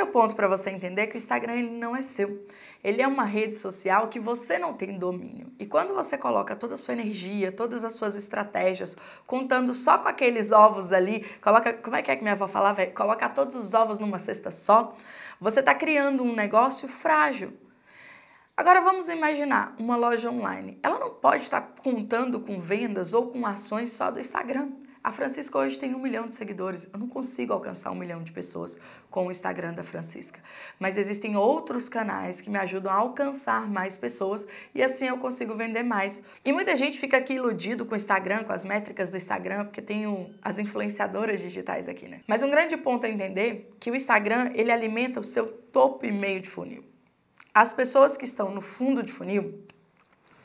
primeiro ponto para você entender é que o Instagram ele não é seu. Ele é uma rede social que você não tem domínio. E quando você coloca toda a sua energia, todas as suas estratégias, contando só com aqueles ovos ali, coloca, como é que é que minha avó falava? É, Colocar todos os ovos numa cesta só, você está criando um negócio frágil. Agora vamos imaginar uma loja online. Ela não pode estar contando com vendas ou com ações só do Instagram. A Francisca hoje tem um milhão de seguidores. Eu não consigo alcançar um milhão de pessoas com o Instagram da Francisca. Mas existem outros canais que me ajudam a alcançar mais pessoas e assim eu consigo vender mais. E muita gente fica aqui iludido com o Instagram, com as métricas do Instagram, porque tem um, as influenciadoras digitais aqui, né? Mas um grande ponto a entender é que o Instagram, ele alimenta o seu topo e meio de funil. As pessoas que estão no fundo de funil,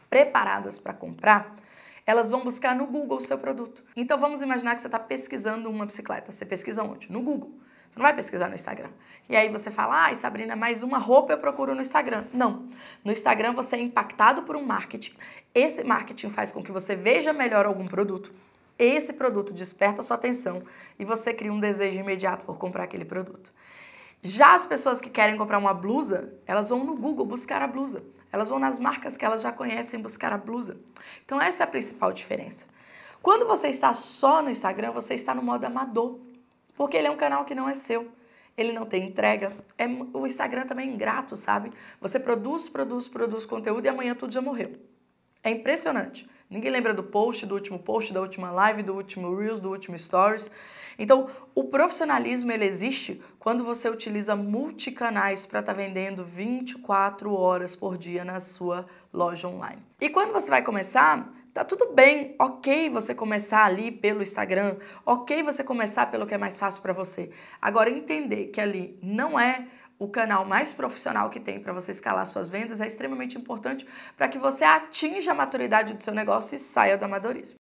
preparadas para comprar, elas vão buscar no Google o seu produto. Então vamos imaginar que você está pesquisando uma bicicleta. Você pesquisa onde? No Google. Você não vai pesquisar no Instagram. E aí você fala, ai Sabrina, mais uma roupa eu procuro no Instagram. Não. No Instagram você é impactado por um marketing. Esse marketing faz com que você veja melhor algum produto. Esse produto desperta sua atenção e você cria um desejo imediato por comprar aquele produto. Já as pessoas que querem comprar uma blusa, elas vão no Google buscar a blusa. Elas vão nas marcas que elas já conhecem buscar a blusa. Então essa é a principal diferença. Quando você está só no Instagram, você está no modo amador, porque ele é um canal que não é seu. Ele não tem entrega. É, o Instagram também é ingrato, sabe? Você produz, produz, produz conteúdo e amanhã tudo já morreu. É impressionante. Ninguém lembra do post, do último post, da última live, do último Reels, do último Stories. Então, o profissionalismo ele existe quando você utiliza multicanais para estar tá vendendo 24 horas por dia na sua loja online. E quando você vai começar, Tá tudo bem, ok você começar ali pelo Instagram, ok você começar pelo que é mais fácil para você. Agora, entender que ali não é o canal mais profissional que tem para você escalar suas vendas é extremamente importante para que você atinja a maturidade do seu negócio e saia do amadorismo.